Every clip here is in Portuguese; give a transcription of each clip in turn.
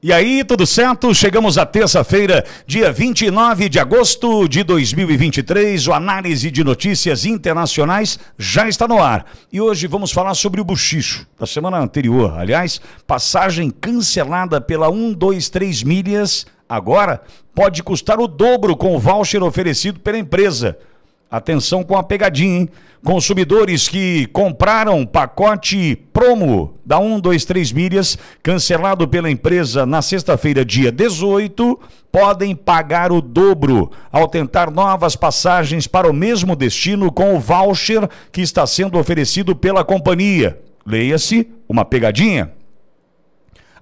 E aí, tudo certo? Chegamos à terça-feira, dia 29 de agosto de 2023. O análise de notícias internacionais já está no ar. E hoje vamos falar sobre o buchicho da semana anterior. Aliás, passagem cancelada pela 123 milhas agora pode custar o dobro com o voucher oferecido pela empresa. Atenção com a pegadinha, hein? Consumidores que compraram pacote promo da 1, 2, 3 milhas, cancelado pela empresa na sexta-feira, dia 18, podem pagar o dobro ao tentar novas passagens para o mesmo destino com o voucher que está sendo oferecido pela companhia. Leia-se uma pegadinha.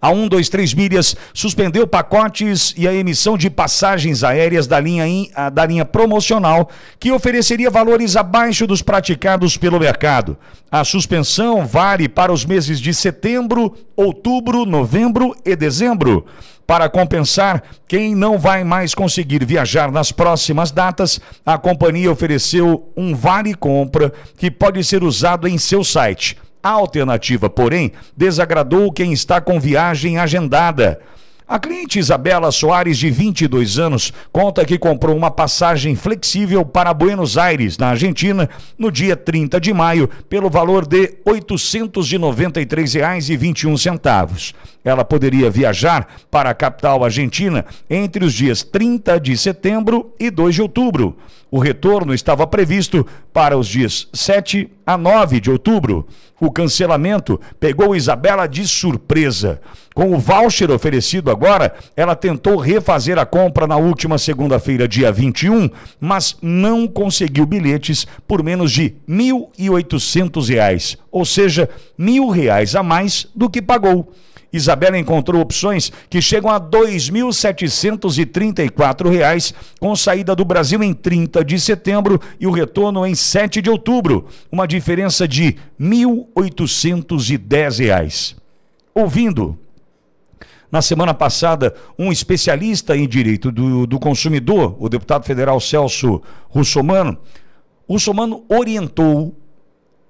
A 123 Milhas suspendeu pacotes e a emissão de passagens aéreas da linha, in, da linha promocional, que ofereceria valores abaixo dos praticados pelo mercado. A suspensão vale para os meses de setembro, outubro, novembro e dezembro. Para compensar, quem não vai mais conseguir viajar nas próximas datas, a companhia ofereceu um vale-compra que pode ser usado em seu site. A alternativa, porém, desagradou quem está com viagem agendada. A cliente Isabela Soares, de 22 anos, conta que comprou uma passagem flexível para Buenos Aires, na Argentina, no dia 30 de maio, pelo valor de R$ 893,21. Ela poderia viajar para a capital argentina entre os dias 30 de setembro e 2 de outubro. O retorno estava previsto para os dias 7 a 9 de outubro. O cancelamento pegou Isabela de surpresa. Com o voucher oferecido agora, ela tentou refazer a compra na última segunda-feira, dia 21, mas não conseguiu bilhetes por menos de R$ 1.800, ou seja, R$ 1.000 a mais do que pagou. Isabela encontrou opções que chegam a R$ 2.734, com saída do Brasil em 30 de setembro e o retorno em 7 de outubro, uma diferença de R$ 1.810. Ouvindo na semana passada, um especialista em direito do, do consumidor, o deputado federal Celso Russomano, Russomano orientou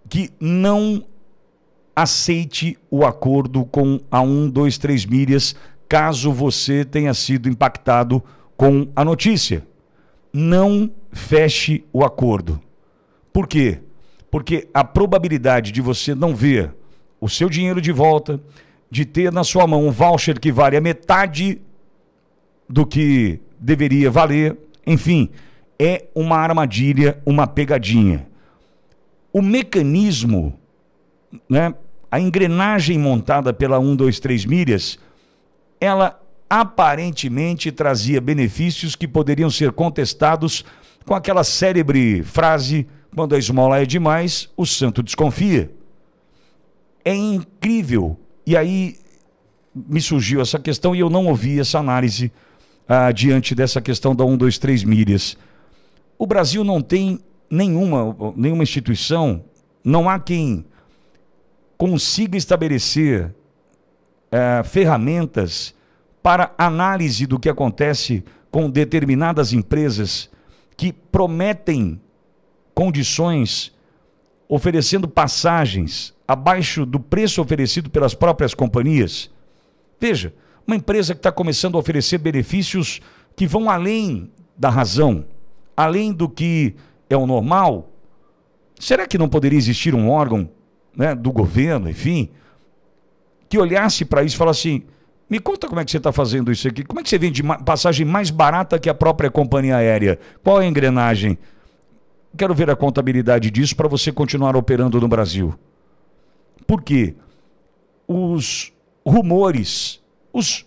que não aceite o acordo com a 123 milhas caso você tenha sido impactado com a notícia. Não feche o acordo. Por quê? Porque a probabilidade de você não ver o seu dinheiro de volta, de ter na sua mão um voucher que vale a metade do que deveria valer. Enfim, é uma armadilha, uma pegadinha. O mecanismo, né, a engrenagem montada pela 123 Milhas, ela aparentemente trazia benefícios que poderiam ser contestados com aquela célebre frase: quando a esmola é demais, o santo desconfia. É incrível e aí me surgiu essa questão e eu não ouvi essa análise ah, diante dessa questão da 1, 2, 3 milhas. O Brasil não tem nenhuma, nenhuma instituição, não há quem consiga estabelecer ah, ferramentas para análise do que acontece com determinadas empresas que prometem condições oferecendo passagens abaixo do preço oferecido pelas próprias companhias. Veja, uma empresa que está começando a oferecer benefícios que vão além da razão, além do que é o normal. Será que não poderia existir um órgão né, do governo, enfim, que olhasse para isso e falasse assim: me conta como é que você está fazendo isso aqui? Como é que você vende passagem mais barata que a própria companhia aérea? Qual é a engrenagem? Quero ver a contabilidade disso para você continuar operando no Brasil. Por quê? Os rumores, os,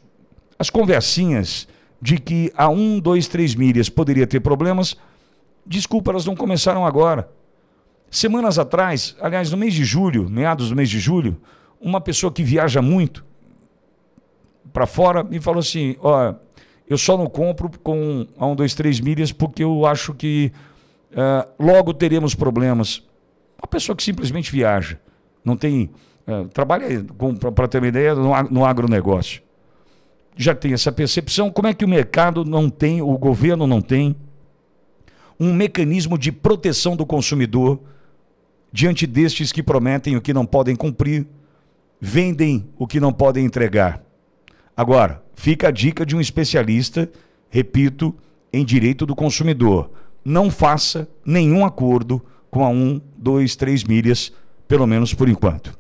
as conversinhas de que a 1, 2, 3 milhas poderia ter problemas, desculpa, elas não começaram agora. Semanas atrás, aliás, no mês de julho, meados do mês de julho, uma pessoa que viaja muito para fora me falou assim: ó, eu só não compro com a 1, 2, 3 milhas porque eu acho que uh, logo teremos problemas. Uma pessoa que simplesmente viaja, não tem. Uh, trabalha, para ter uma ideia, no, no agronegócio. Já tem essa percepção. Como é que o mercado não tem, o governo não tem, um mecanismo de proteção do consumidor diante destes que prometem o que não podem cumprir, vendem o que não podem entregar? Agora, fica a dica de um especialista, repito, em direito do consumidor não faça nenhum acordo com a 1, 2, 3 milhas, pelo menos por enquanto.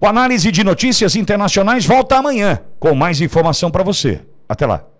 O Análise de Notícias Internacionais volta amanhã com mais informação para você. Até lá.